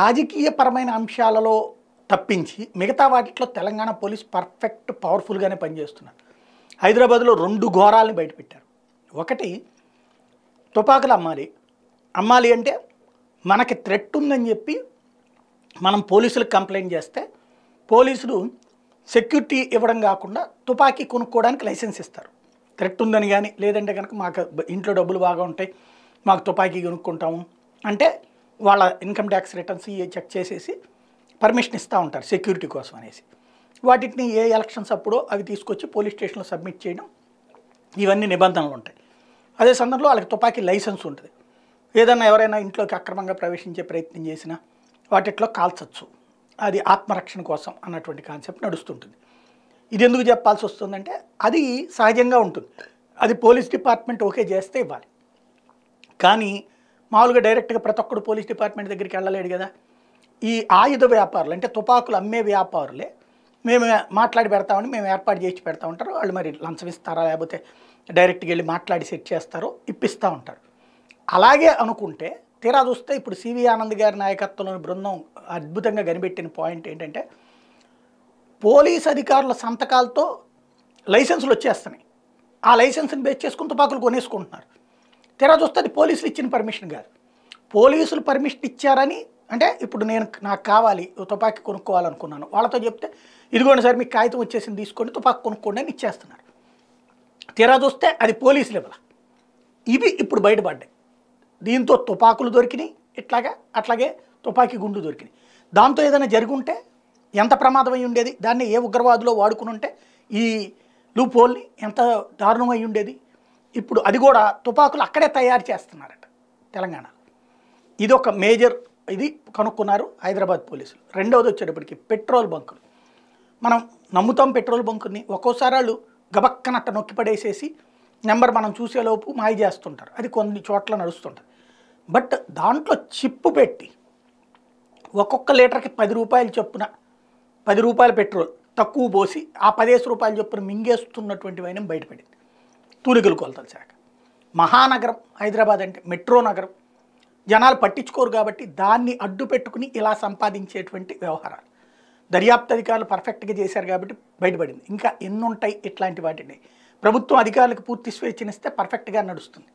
రాజకీయపరమైన అంశాలలో తప్పించి మిగతా వాటిలో తెలంగాణ పోలీస్ పర్ఫెక్ట్ పవర్ఫుల్గానే పనిచేస్తున్నారు హైదరాబాద్లో రెండు ఘోరాలను బయటపెట్టారు ఒకటి తుపాకులు అమ్మాలి అమ్మాలి అంటే మనకి థ్రెట్ ఉందని చెప్పి మనం పోలీసులకు కంప్లైంట్ చేస్తే పోలీసులు సెక్యూరిటీ ఇవ్వడం కాకుండా తుపాకీ కొనుక్కోవడానికి లైసెన్స్ ఇస్తారు థ్రెట్ ఉందని కానీ లేదంటే కనుక మాకు ఇంట్లో డబ్బులు బాగా ఉంటాయి మాకు తుపాకీ కొనుక్కుంటాము అంటే వాళ్ళ ఇన్కమ్ ట్యాక్స్ రిటర్న్స్ ఇవి చెక్ చేసేసి పర్మిషన్ ఇస్తూ ఉంటారు సెక్యూరిటీ కోసం అనేసి వాటిని ఏ ఎలక్షన్స్ అప్పుడో అవి తీసుకొచ్చి పోలీస్ స్టేషన్లో సబ్మిట్ చేయడం ఇవన్నీ నిబంధనలు ఉంటాయి అదే సందర్భంలో వాళ్ళకి తుపాకీ లైసెన్స్ ఉంటుంది ఏదన్నా ఎవరైనా ఇంట్లోకి అక్రమంగా ప్రవేశించే ప్రయత్నం చేసినా వాటిట్లో కాల్చచ్చు అది ఆత్మరక్షణ కోసం అన్నటువంటి కాన్సెప్ట్ నడుస్తుంటుంది ఇది ఎందుకు చెప్పాల్సి వస్తుందంటే అది సహజంగా ఉంటుంది అది పోలీస్ డిపార్ట్మెంట్ ఓకే చేస్తే ఇవ్వాలి కానీ మామూలుగా డైరెక్ట్గా ప్రతి ఒక్కడు పోలీస్ డిపార్ట్మెంట్ దగ్గరికి వెళ్ళలేడు కదా ఈ ఆయుధ వ్యాపారులు అంటే తుపాకులు అమ్మే వ్యాపారులే మేము మాట్లాడి పెడతామని మేము ఏర్పాటు చేసి పెడతా ఉంటారు వాళ్ళు మరి లంచం ఇస్తారా లేకపోతే డైరెక్ట్గా వెళ్ళి మాట్లాడి సెట్ చేస్తారో ఇప్పిస్తూ ఉంటారు అలాగే అనుకుంటే తీరా చూస్తే ఇప్పుడు సివి ఆనంద్ గారి నాయకత్వంలోని బృందం అద్భుతంగా కనిపెట్టిన పాయింట్ ఏంటంటే పోలీస్ అధికారుల సంతకాలతో లైసెన్సులు వచ్చేస్తున్నాయి ఆ లైసెన్స్ని బేస్ చేసుకుని తుపాకులు కొనేసుకుంటున్నారు తెరా చూస్తుంది పోలీసులు ఇచ్చిన పర్మిషన్ కాదు పోలీసులు పర్మిషన్ ఇచ్చారని అంటే ఇప్పుడు నేను నాకు కావాలి తుపాకీ కొనుక్కోవాలనుకున్నాను వాళ్ళతో చెప్తే ఇదిగోండి సార్ మీకు కాగితం వచ్చేసింది తీసుకోండి తుపాకీ కొనుక్కోండి అని ఇచ్చేస్తున్నారు తెరా చూస్తే అది పోలీసు లెవెల్ ఇవి ఇప్పుడు బయటపడ్డాయి దీంతో తుపాకులు దొరికినాయి ఇట్లాగా అట్లాగే తుపాకీ గుండు దొరికినాయి దాంతో ఏదైనా జరుగుంటే ఎంత ప్రమాదమై ఉండేది దాన్ని ఏ ఉగ్రవాదులో వాడుకుని ఉంటే ఈ లూపోల్ని ఎంత దారుణమై ఉండేది ఇప్పుడు అది కూడా తుపాకులు అక్కడే తయారు చేస్తున్నారట తెలంగాణ ఇది ఒక మేజర్ ఇది కనుక్కున్నారు హైదరాబాద్ పోలీసులు రెండవది వచ్చేటప్పటికి పెట్రోల్ బంకులు మనం నమ్ముతాం పెట్రోల్ బంకుని ఒక్కోసారి వాళ్ళు గబక్కనట్ట నొక్కి పడేసేసి నెంబర్ మనం చూసేలోపు మాయ చేస్తుంటారు అది కొన్ని చోట్ల నడుస్తుంటుంది బట్ దాంట్లో చిప్పు పెట్టి ఒక్కొక్క లీటర్కి పది రూపాయలు చొప్పున పది రూపాయల పెట్రోల్ తక్కువ పోసి ఆ పదిహేను రూపాయలు చొప్పున మింగేస్తున్నటువంటి వైనం బయటపడింది తూలికలు కొలతల శాఖ మహానగరం హైదరాబాద్ అంటే మెట్రో నగరం జనాలు పట్టించుకోరు కాబట్టి దాన్ని అడ్డు పెట్టుకుని ఇలా సంపాదించేటువంటి వ్యవహారాలు దర్యాప్తు అధికారులు పర్ఫెక్ట్గా చేశారు కాబట్టి బయటపడింది ఇంకా ఎన్నుంటాయి ఇట్లాంటి వాటిని ప్రభుత్వం అధికారులకు పూర్తి స్వేచ్ఛనిస్తే పర్ఫెక్ట్గా నడుస్తుంది